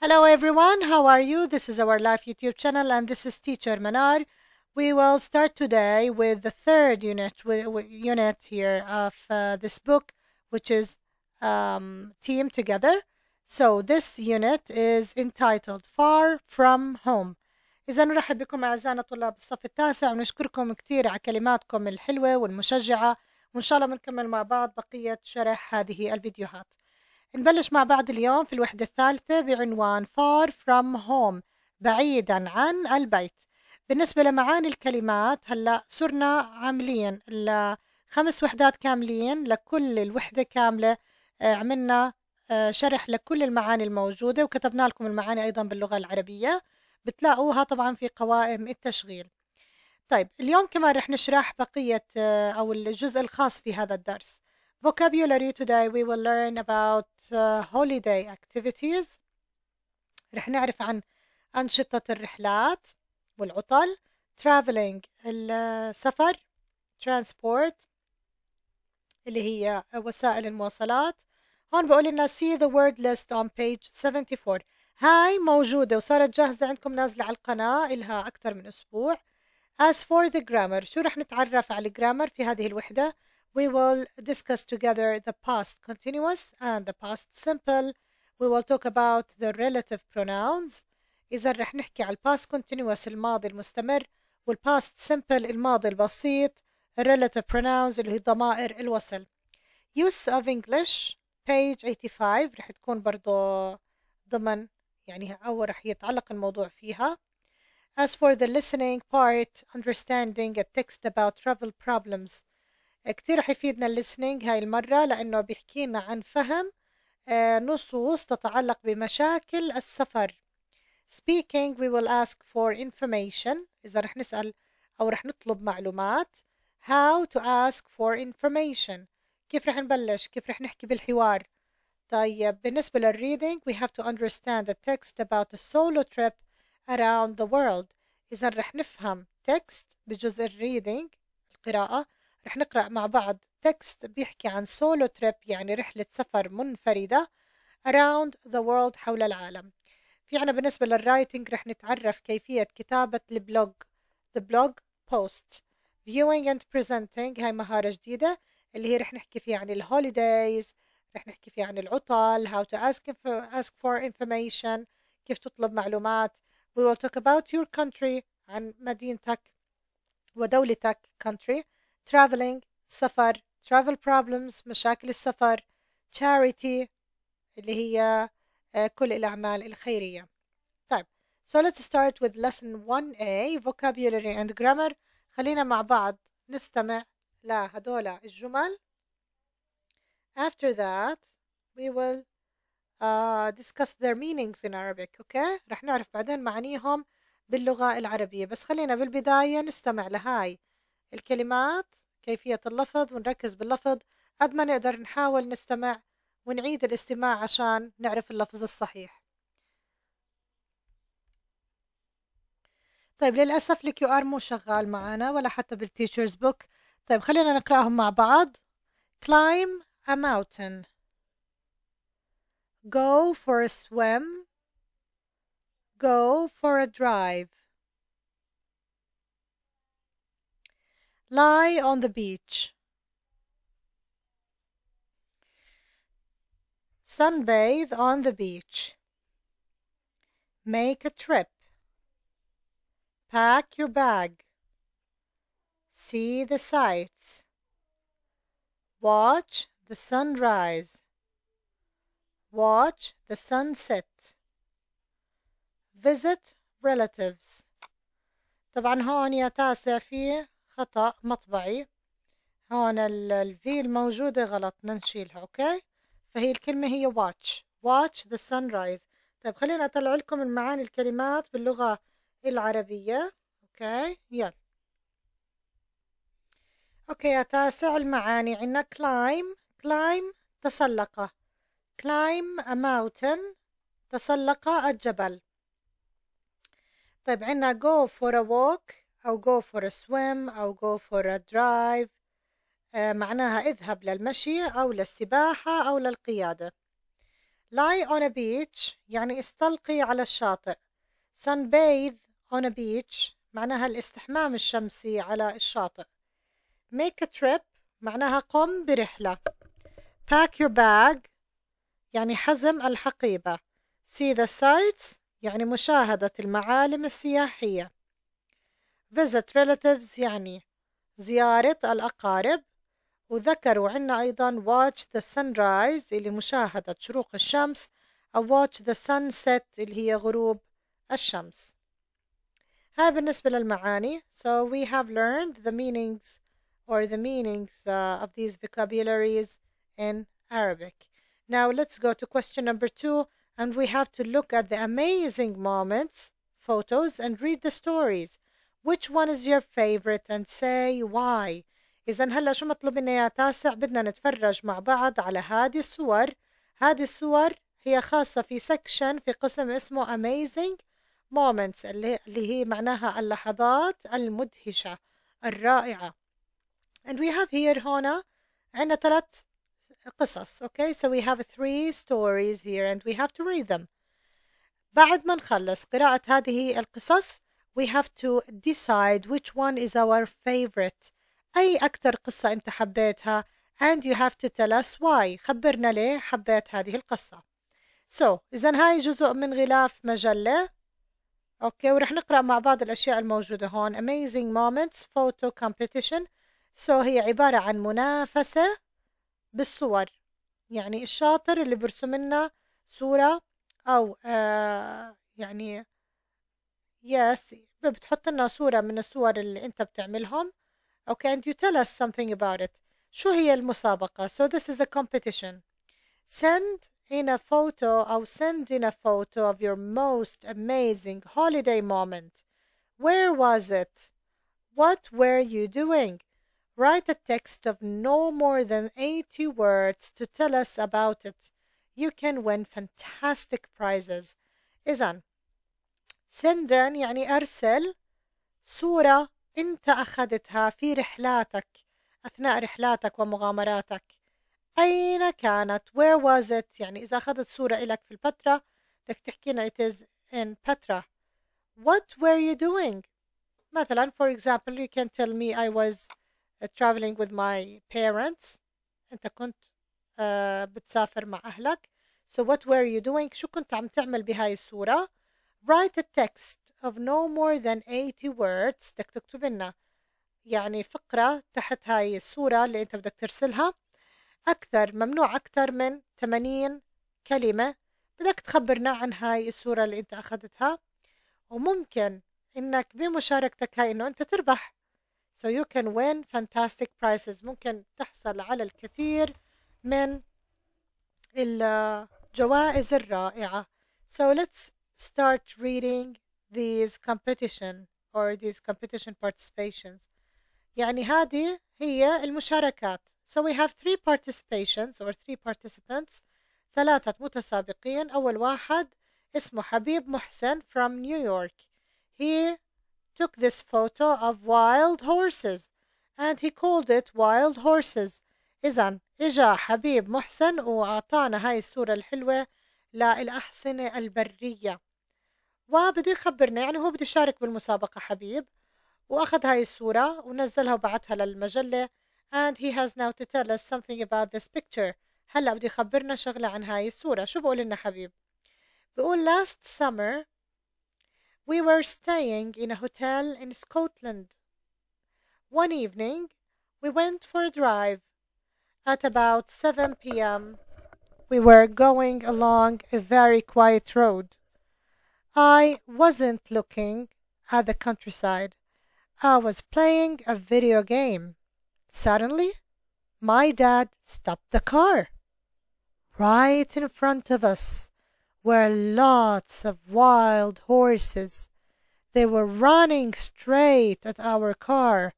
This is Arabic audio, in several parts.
Hello everyone, how are you? This is our live YouTube channel and this is teacher Manar. We will start today with the third unit unit here of uh, this book which is um, Team Together. So this unit is entitled Far From Home. إذا نرحب بكم أعزائنا طلاب الصف التاسع ونشكركم كثير على كلماتكم الحلوة والمشجعة وإن شاء الله بنكمل مع بعض بقية شرح هذه الفيديوهات. نبلش مع بعض اليوم في الوحدة الثالثة بعنوان far from home بعيدا عن البيت بالنسبة لمعاني الكلمات هلا صرنا عاملين لخمس وحدات كاملين لكل الوحدة كاملة آه، عملنا آه، شرح لكل المعاني الموجودة وكتبنا لكم المعاني أيضا باللغة العربية بتلاقوها طبعا في قوائم التشغيل طيب اليوم كمان رح نشرح بقية آه، أو الجزء الخاص في هذا الدرس Vocabulary today we will learn about uh, holiday activities رح نعرف عن أنشطة الرحلات والعطل traveling السفر transport اللي هي وسائل المواصلات هون بقول لنا see the word list on page 74 هاي موجودة وصارت جاهزة عندكم نازلة على القناة إلها أكثر من أسبوع as for the grammar شو رح نتعرف على الجرامر في هذه الوحدة We will discuss together the past continuous and the past simple. We will talk about the relative pronouns. إذا رح نحكي على الباست continuous الماضي المستمر والباست simple الماضي البسيط relative pronouns اللي هي ضمائر الوصل. Use of English page 85 رح تكون برضو ضمن يعني أول رح يتعلق الموضوع فيها. As for the listening part, understanding a text about travel problems كتير رح يفيدنا الليسنينج هاي المرة لأنه بيحكي لنا عن فهم آه، نصوص تتعلق بمشاكل السفر speaking we will ask for information إذا رح نسأل أو رح نطلب معلومات how to ask for information كيف رح نبلش كيف رح نحكي بالحوار طيب بالنسبة للريدنج we have to understand the text about the solo trip around the world إذا رح نفهم text بجزء الريدنج القراءة رح نقرأ مع بعض تكست بيحكي عن سولو تريب يعني رحلة سفر منفردة around the world حول العالم في عنا بالنسبة للرايتنج رح نتعرف كيفية كتابة البلوج the blog post viewing and presenting هاي مهارة جديدة اللي هي رح نحكي فيها عن الهوليدايز رح نحكي فيها عن العطل how to ask ask for information كيف تطلب معلومات we will talk about your country عن مدينتك ودولتك country traveling سفر travel problems مشاكل السفر charity اللي هي كل الأعمال الخيرية طيب so let's start with lesson 1A vocabulary and grammar خلينا مع بعض نستمع لهدول الجمل after that we will uh, discuss their meanings in Arabic okay رح نعرف بعدين معانيهم باللغة العربية بس خلينا بالبداية نستمع لهاي الكلمات كيفية اللفظ ونركز باللفظ قد ما نقدر نحاول نستمع ونعيد الاستماع عشان نعرف اللفظ الصحيح طيب للأسف الكيو ار مو شغال معنا ولا حتى بالتيشرز بوك طيب خلينا نقرأهم مع بعض climb a mountain go for a swim go for a drive lie on the beach. Sunbathe on the beach. Make a trip. Pack your bag. See the sights. Watch the sunrise. Watch the sunset. Visit relatives. طبعا هون يا تاسع فيه خطأ مطبعي هون الفي الموجودة غلط بدنا نشيلها اوكي فهي الكلمة هي watch watch the sunrise طيب خلينا اطلع لكم المعاني الكلمات باللغة العربية اوكي يلا اوكي يا تاسع المعاني عندنا climb climb تسلق climb a mountain تسلق الجبل طيب عندنا go for a walk أو go for a swim أو go for a drive آه، معناها اذهب للمشي أو للسباحة أو للقيادة lie on a beach يعني استلقي على الشاطئ sunbathe on a beach معناها الاستحمام الشمسي على الشاطئ make a trip معناها قم برحلة pack your bag يعني حزم الحقيبة see the sights يعني مشاهدة المعالم السياحية visit relatives يعني زيارة الأقارب وذكروا عنا أيضا watch the sunrise اللي مشاهدة شروق الشمس أو watch the sunset اللي هي غروب الشمس هاي بالنسبة للمعاني so we have learned the meanings or the meanings uh, of these vocabularies in Arabic now let's go to question number two and we have to look at the amazing moments photos and read the stories which one is your favorite and say why إذا هلا شو مطلوب لنا يا تاسع بدنا نتفرج مع بعض على هذه الصور هذه الصور هي خاصة في سكشن في قسم اسمه amazing moments اللي, هي معناها اللحظات المدهشة الرائعة and we have here هنا عندنا ثلاث قصص okay so we have three stories here and we have to read them بعد ما نخلص قراءة هذه القصص we have to decide which one is our favorite أي أكتر قصة أنت حبيتها and you have to tell us why خبرنا ليه حبيت هذه القصة so إذا هاي جزء من غلاف مجلة أوكي ورح نقرأ مع بعض الأشياء الموجودة هون amazing moments photo competition so هي عبارة عن منافسة بالصور يعني الشاطر اللي برسم لنا صورة أو آه يعني Yes, بتحط لنا صورة من الصور اللي أنت بتعملهم. Okay, and you tell us something about it. شو هي المسابقة? So this is a competition. Send in a photo or send in a photo of your most amazing holiday moment. Where was it? What were you doing? Write a text of no more than 80 words to tell us about it. You can win fantastic prizes. إذن سندن يعني أرسل صورة أنت أخذتها في رحلاتك أثناء رحلاتك ومغامراتك أين كانت where was it يعني إذا أخذت صورة إلك في البترا بدك تحكي لنا it is in Petra what were you doing مثلا for example you can tell me I was uh, traveling with my parents أنت كنت آه، بتسافر مع أهلك so what were you doing شو كنت عم تعمل بهاي الصورة write a text of no more than 80 words بدك تكتب لنا يعني فقرة تحت هاي الصورة اللي انت بدك ترسلها أكثر ممنوع أكثر من 80 كلمة بدك تخبرنا عن هاي الصورة اللي انت أخذتها وممكن انك بمشاركتك هاي انه انت تربح so you can win fantastic prizes ممكن تحصل على الكثير من الجوائز الرائعة so let's start reading these competition or these competition participations يعني هذه هي المشاركات so we have three participations or three participants ثلاثة متسابقين أول واحد اسمه حبيب محسن from New York he took this photo of wild horses and he called it wild horses إذا إجا حبيب محسن وأعطانا هاي الصورة الحلوة للأحصنة البرية وبده يخبرنا يعني هو بده يشارك بالمسابقة حبيب وأخذ هاي الصورة ونزلها وبعتها للمجلة and he has now to tell us something about this picture هلا بده يخبرنا شغلة عن هاي الصورة شو بقول لنا حبيب بقول last summer we were staying in a hotel in Scotland one evening we went for a drive at about 7 p.m. we were going along a very quiet road I wasn't looking at the countryside. I was playing a video game. Suddenly, my dad stopped the car. Right in front of us were lots of wild horses. They were running straight at our car.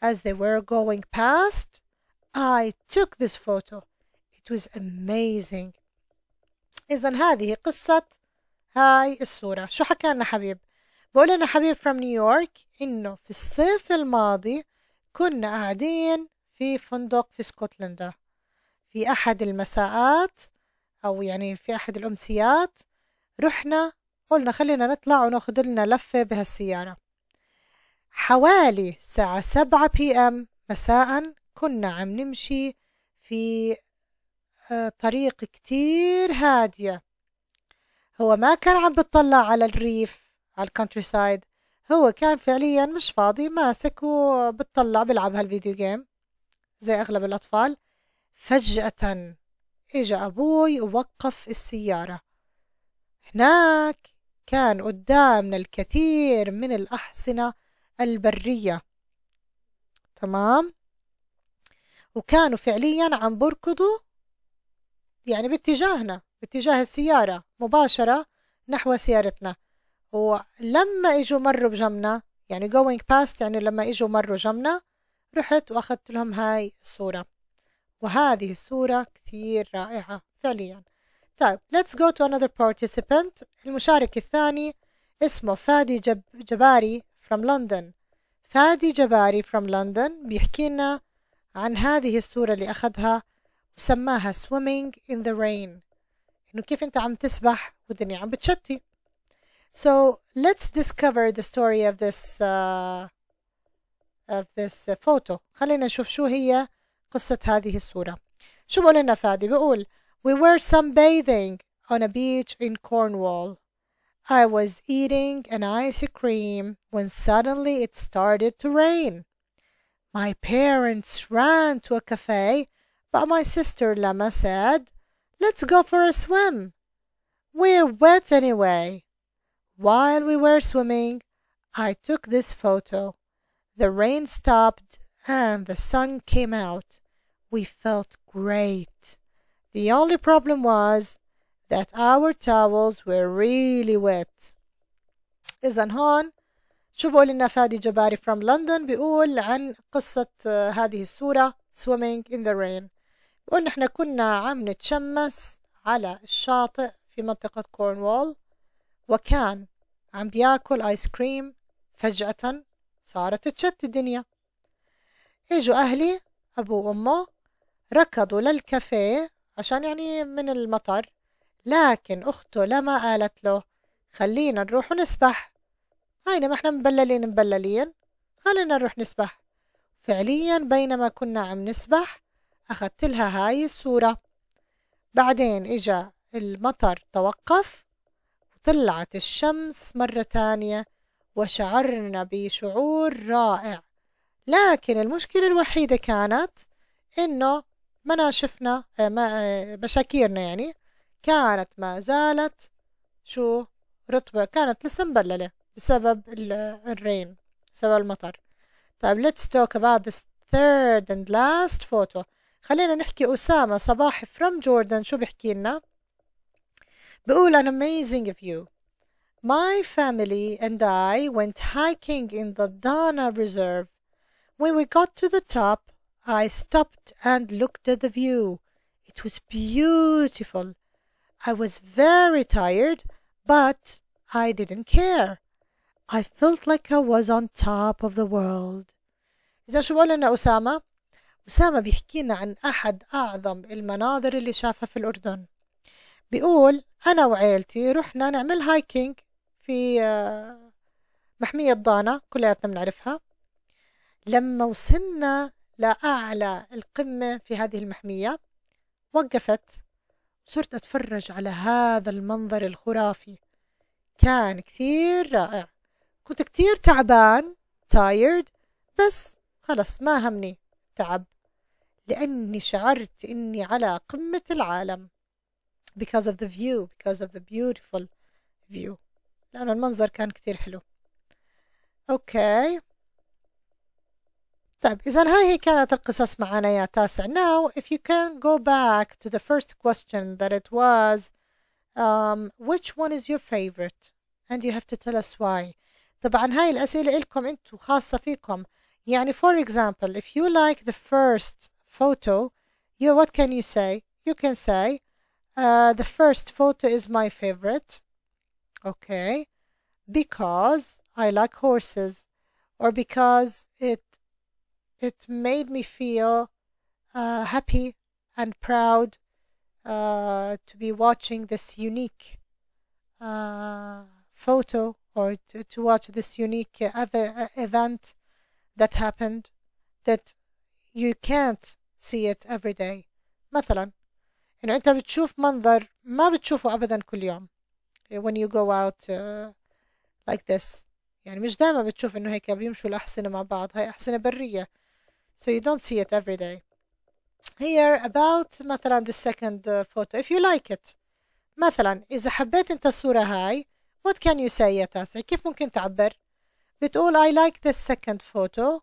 As they were going past, I took this photo. It was amazing. إذا هذه قصة هاي الصورة شو حكى لنا حبيب بقول لنا حبيب from نيويورك إنه في الصيف الماضي كنا قاعدين في فندق في اسكتلندا في أحد المساءات أو يعني في أحد الأمسيات رحنا قلنا خلينا نطلع وناخذ لنا لفة بهالسيارة حوالي الساعة سبعة بي أم مساء كنا عم نمشي في آه، طريق كتير هادية هو ما كان عم بتطلع على الريف على الكونتري سايد هو كان فعليا مش فاضي ماسك وبتطلع بلعب هالفيديو جيم زي أغلب الأطفال فجأة إجا أبوي ووقف السيارة هناك كان قدامنا الكثير من الأحصنة البرية تمام وكانوا فعليا عم بركضوا يعني باتجاهنا باتجاه السيارة مباشرة نحو سيارتنا ولما اجوا مروا بجمنا يعني going past يعني لما اجوا مروا جمنا رحت واخذت لهم هاي الصورة وهذه الصورة كثير رائعة فعليا طيب let's go to another participant المشارك الثاني اسمه فادي جب جباري from London فادي جباري from London بيحكي لنا عن هذه الصورة اللي أخذها وسماها swimming in the rain إنه كيف أنت عم تسبح والدنيا عم بتشتي So let's discover the story of this uh, of this photo خلينا نشوف شو هي قصة هذه الصورة شو بقول لنا فادي بقول We were sunbathing on a beach in Cornwall I was eating an ice cream when suddenly it started to rain. My parents ran to a cafe, but my sister Lama said, Let's go for a swim. We're wet anyway. While we were swimming, I took this photo. The rain stopped and the sun came out. We felt great. The only problem was that our towels were really wet. إذا هون شو بقول لنا فادي جباري from London بيقول عن قصة هذه الصورة swimming in the rain ونحن كنا عم نتشمس على الشاطئ في منطقة كورنوال وكان عم بياكل آيس كريم فجأة صارت تشت الدنيا اجوا أهلي أبو وأمه ركضوا للكافيه عشان يعني من المطر لكن أخته لما قالت له خلينا نروح ونسبح هاينا ما احنا مبللين مبللين خلينا نروح نسبح فعليا بينما كنا عم نسبح أخذت لها هاي الصورة بعدين إجا المطر توقف وطلعت الشمس مرة تانية وشعرنا بشعور رائع لكن المشكلة الوحيدة كانت إنه مناشفنا بشاكيرنا آه، آه، يعني كانت ما زالت شو رطبة كانت لسه مبللة بسبب الرين بسبب المطر طيب let's talk about this third and last photo خلينا نحكي أسامة صباح from Jordan شو بحكي لنا بقول an amazing view My family and I went hiking in the Dana Reserve. When we got to the top, I stopped and looked at the view. It was beautiful. I was very tired, but I didn't care. I felt like I was on top of the world. إذا شو بقول لنا أسامة؟ أسامة بيحكي لنا عن أحد أعظم المناظر اللي شافها في الأردن بيقول أنا وعيلتي رحنا نعمل هايكينج في آه، محمية ضانة كلياتنا بنعرفها لما وصلنا لأعلى القمة في هذه المحمية وقفت صرت أتفرج على هذا المنظر الخرافي كان كثير رائع كنت كثير تعبان تايرد بس خلص ما همني التعب لأني شعرت إني على قمة العالم because of the view because of the beautiful view لأنه المنظر كان كتير حلو أوكي طيب إذا هاي هي كانت القصص معنا يا تاسع now if you can go back to the first question that it was um, which one is your favorite and you have to tell us why طبعا هاي الأسئلة إلكم أنتوا خاصة فيكم يعني for example if you like the first photo you what can you say you can say uh, the first photo is my favorite okay because I like horses or because it it made me feel uh, happy and proud uh, to be watching this unique uh, photo or to, to watch this unique uh, uh, event that happened that you can't see it every day مثلا انه انت بتشوف منظر ما بتشوفه ابدا كل يوم when you go out uh, like this يعني مش دائما بتشوف انه هيك بيمشوا الاحصنه مع بعض هاي احصنه بريه so you don't see it every day here about مثلا the second uh, photo if you like it مثلا اذا حبيت انت الصوره هاي what can you say it as كيف ممكن تعبر with all, I like the second photo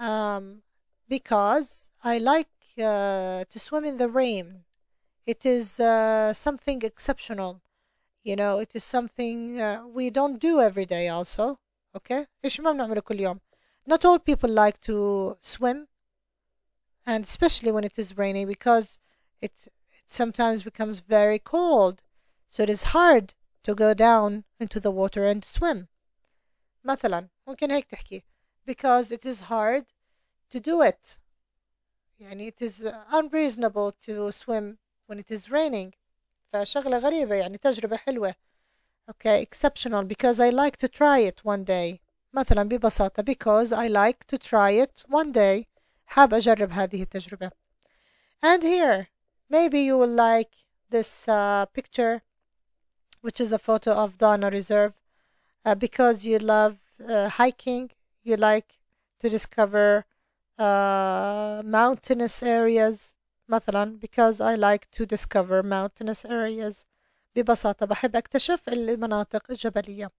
um, because I like uh, to swim in the rain. It is uh, something exceptional. You know, it is something uh, we don't do every day also. Okay? Not all people like to swim and especially when it is rainy because it, it sometimes becomes very cold. So it is hard to go down into the water and swim. مثلا ممكن هيك تحكي because it is hard to do it يعني it is unreasonable to swim when it is raining فشغلة غريبة يعني تجربة حلوة okay exceptional because I like to try it one day مثلا ببساطة because I like to try it one day حاب أجرب هذه التجربة and here maybe you will like this uh, picture which is a photo of Donna Reserve uh, because you love uh, hiking, you like to discover uh, mountainous areas مثلا because I like to discover mountainous areas ببساطة بحب أكتشف المناطق الجبلية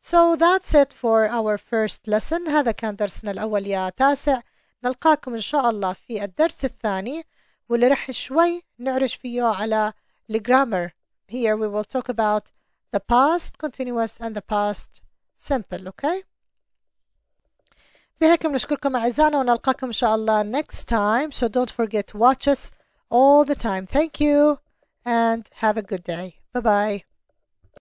So that's it for our first lesson هذا كان درسنا الأول يا تاسع نلقاكم إن شاء الله في الدرس الثاني واللي رح شوي نعرش فيه على الجرامر Here we will talk about the past continuous and the past simple okay بهيك بنشكركم أعزائنا ونلقاكم إن شاء الله next time so don't forget to watch us all the time thank you and have a good day bye bye